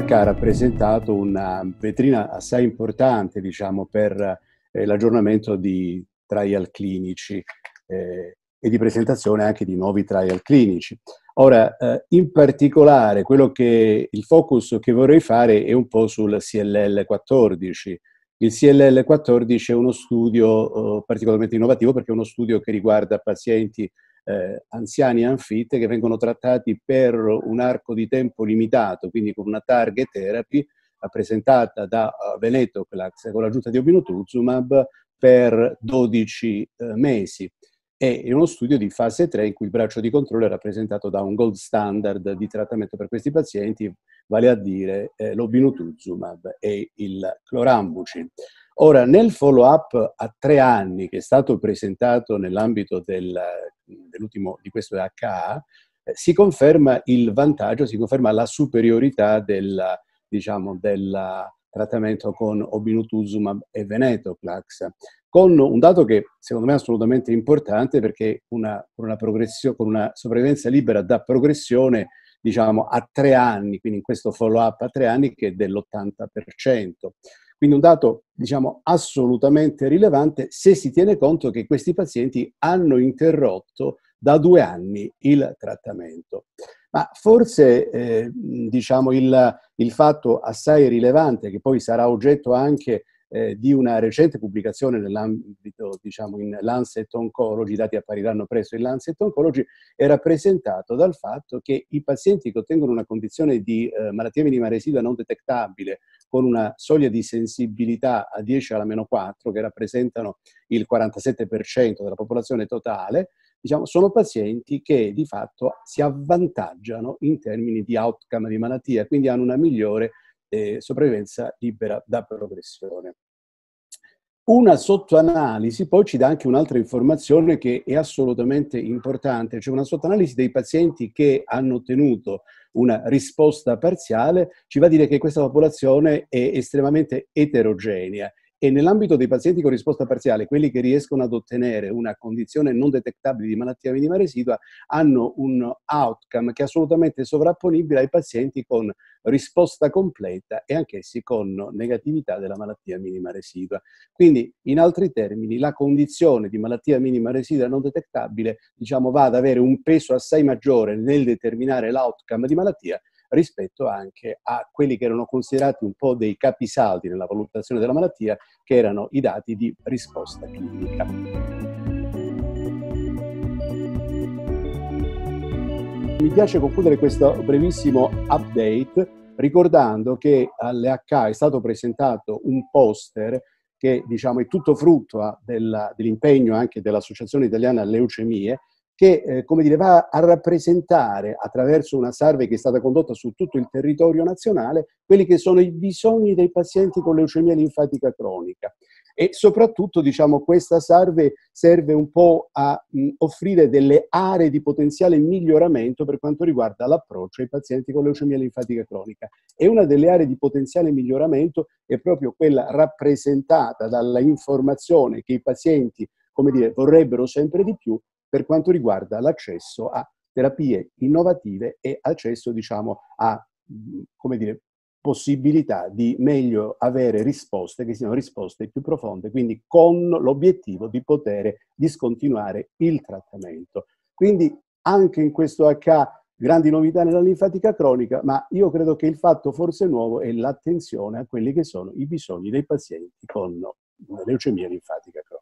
H ha rappresentato una vetrina assai importante diciamo, per eh, l'aggiornamento di trial clinici eh, e di presentazione anche di nuovi trial clinici. Ora, eh, in particolare, che, il focus che vorrei fare è un po' sul CLL14. Il CLL14 è uno studio oh, particolarmente innovativo perché è uno studio che riguarda pazienti eh, anziani anfitte che vengono trattati per un arco di tempo limitato, quindi con una target therapy rappresentata da eh, Venetoclax con l'aggiunta di obinutuzumab per 12 eh, mesi. in uno studio di fase 3 in cui il braccio di controllo è rappresentato da un gold standard di trattamento per questi pazienti, vale a dire eh, l'obinutuzumab e il clorambucin. Ora, nel follow-up a tre anni che è stato presentato nell'ambito del, dell'ultimo di questo HA, eh, si conferma il vantaggio, si conferma la superiorità del, diciamo, del trattamento con obinutuzumab e venetoclax, con un dato che secondo me è assolutamente importante perché una, una con una sopravvivenza libera da progressione diciamo, a tre anni, quindi in questo follow-up a tre anni che è dell'80%. Quindi un dato diciamo, assolutamente rilevante se si tiene conto che questi pazienti hanno interrotto da due anni il trattamento. Ma forse eh, diciamo, il, il fatto assai rilevante, che poi sarà oggetto anche eh, di una recente pubblicazione nell'ambito, diciamo, in Lancet Oncology, i dati appariranno presto in Lancet Oncology, è rappresentato dal fatto che i pazienti che ottengono una condizione di eh, malattia minima residua non detectabile con una soglia di sensibilità a 10 alla meno 4, che rappresentano il 47% della popolazione totale, diciamo, sono pazienti che di fatto si avvantaggiano in termini di outcome di malattia, quindi hanno una migliore eh, sopravvivenza libera da progressione. Una sottoanalisi poi ci dà anche un'altra informazione che è assolutamente importante, cioè una sottoanalisi dei pazienti che hanno ottenuto una risposta parziale ci va a dire che questa popolazione è estremamente eterogenea e nell'ambito dei pazienti con risposta parziale, quelli che riescono ad ottenere una condizione non detectabile di malattia minima residua, hanno un outcome che è assolutamente sovrapponibile ai pazienti con risposta completa e anch'essi con negatività della malattia minima residua. Quindi, in altri termini, la condizione di malattia minima residua non detectabile diciamo, va ad avere un peso assai maggiore nel determinare l'outcome di malattia rispetto anche a quelli che erano considerati un po' dei capisaldi nella valutazione della malattia, che erano i dati di risposta clinica. Mi piace concludere questo brevissimo update ricordando che all'EH è stato presentato un poster che diciamo, è tutto frutto ah, dell'impegno anche dell'Associazione Italiana Leucemie, che eh, come dire, va a rappresentare attraverso una survey che è stata condotta su tutto il territorio nazionale quelli che sono i bisogni dei pazienti con leucemia linfatica cronica. E soprattutto diciamo, questa survey serve un po' a mh, offrire delle aree di potenziale miglioramento per quanto riguarda l'approccio ai pazienti con leucemia linfatica cronica. E una delle aree di potenziale miglioramento è proprio quella rappresentata dalla informazione che i pazienti come dire, vorrebbero sempre di più per quanto riguarda l'accesso a terapie innovative e accesso diciamo, a dire, possibilità di meglio avere risposte che siano risposte più profonde, quindi con l'obiettivo di poter discontinuare il trattamento. Quindi anche in questo H grandi novità nella linfatica cronica, ma io credo che il fatto forse nuovo è l'attenzione a quelli che sono i bisogni dei pazienti con leucemia linfatica cronica.